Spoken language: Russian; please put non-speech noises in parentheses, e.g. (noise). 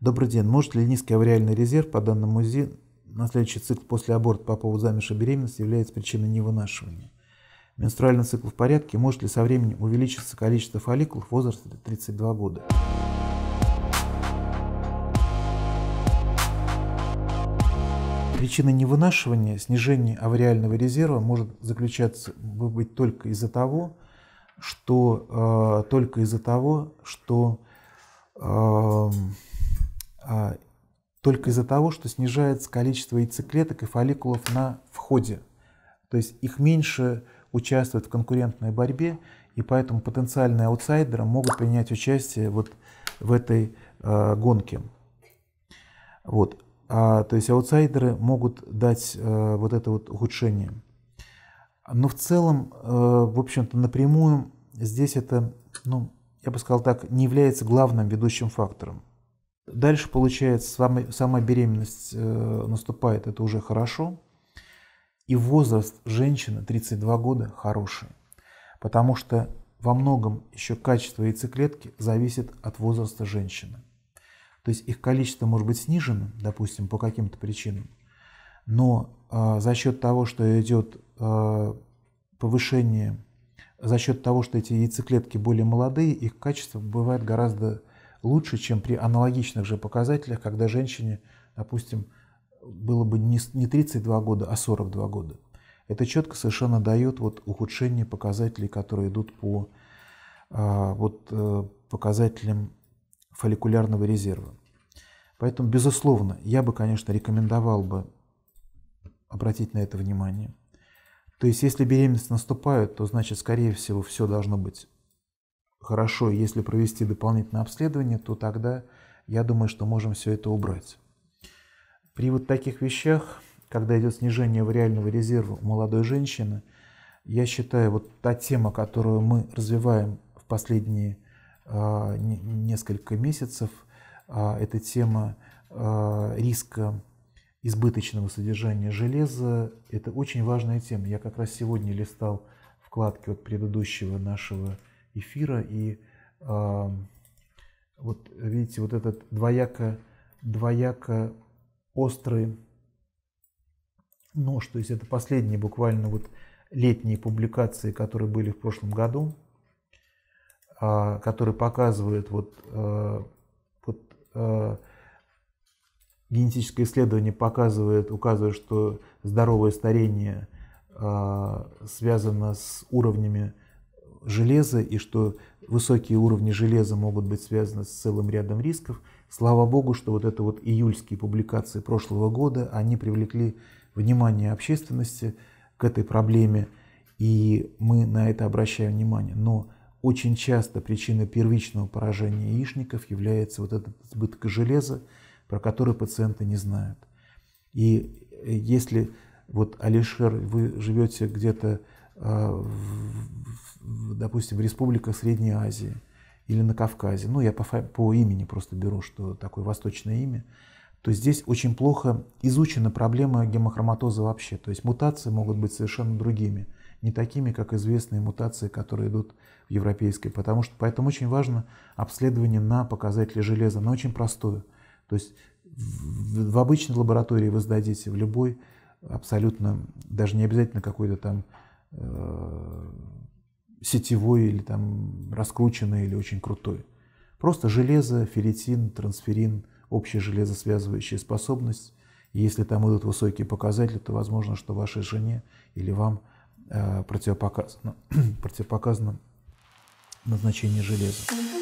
Добрый день. Может ли низкий авриальный резерв по данному УЗИ на следующий цикл после аборта по поводу замершей беременности является причиной невынашивания? Менструальный цикл в порядке? Может ли со временем увеличиться количество фолликулов в возрасте 32 года? Причина невынашивания, снижение авриального резерва может заключаться быть только из-за того, что э, только из-за того, что э, а, только из-за того, что снижается количество яйцеклеток и фолликулов на входе. То есть их меньше участвует в конкурентной борьбе, и поэтому потенциальные аутсайдеры могут принять участие вот в этой э, гонке. Вот. А, то есть аутсайдеры могут дать э, вот это вот ухудшение. Но в целом, э, в общем-то, напрямую здесь это, ну, я бы сказал так, не является главным ведущим фактором. Дальше, получается, сама, сама беременность э, наступает, это уже хорошо. И возраст женщины 32 года хороший, потому что во многом еще качество яйцеклетки зависит от возраста женщины. То есть их количество может быть снижено, допустим, по каким-то причинам, но э, за счет того, что идет э, повышение, за счет того, что эти яйцеклетки более молодые, их качество бывает гораздо лучше, чем при аналогичных же показателях, когда женщине, допустим, было бы не 32 года, а 42 года. Это четко совершенно дает вот ухудшение показателей, которые идут по а, вот, э, показателям фолликулярного резерва. Поэтому, безусловно, я бы, конечно, рекомендовал бы обратить на это внимание. То есть, если беременность наступает, то значит, скорее всего, все должно быть хорошо, если провести дополнительное обследование, то тогда я думаю, что можем все это убрать. При вот таких вещах, когда идет снижение вариального резерва у молодой женщины, я считаю, вот та тема, которую мы развиваем в последние э, несколько месяцев, э, это тема э, риска избыточного содержания железа, это очень важная тема. Я как раз сегодня листал вкладки от предыдущего нашего эфира. И э, вот видите, вот этот двояко, двояко острый нож, то есть это последние буквально вот летние публикации, которые были в прошлом году, э, которые показывают вот, э, вот э, генетическое исследование показывает, указывает, что здоровое старение связано с уровнями железа и что высокие уровни железа могут быть связаны с целым рядом рисков. Слава богу, что вот это вот июльские публикации прошлого года, они привлекли внимание общественности к этой проблеме, и мы на это обращаем внимание. Но очень часто причиной первичного поражения яичников является вот этот избыток железа, про который пациенты не знают. И э, если вот, Алишер, вы живете где-то Э, в, допустим, в республиках Средней Азии или на Кавказе, ну, я по, по имени просто беру, что такое восточное имя, то здесь очень плохо изучена проблема гемохроматоза вообще. То есть мутации могут быть совершенно другими, не такими, как известные мутации, которые идут в европейской. Потому что, поэтому очень важно обследование на показатели железа, но очень простое. То есть в, в обычной лаборатории вы сдадите в любой абсолютно, даже не обязательно какой-то там Э, сетевой или там раскрученный или очень крутой. Просто железо, ферритин, трансферин, общая железосвязывающая способность. И если там идут высокие показатели, то возможно, что вашей жене или вам э, противопоказано, ну, (clears throat) противопоказано назначение железа.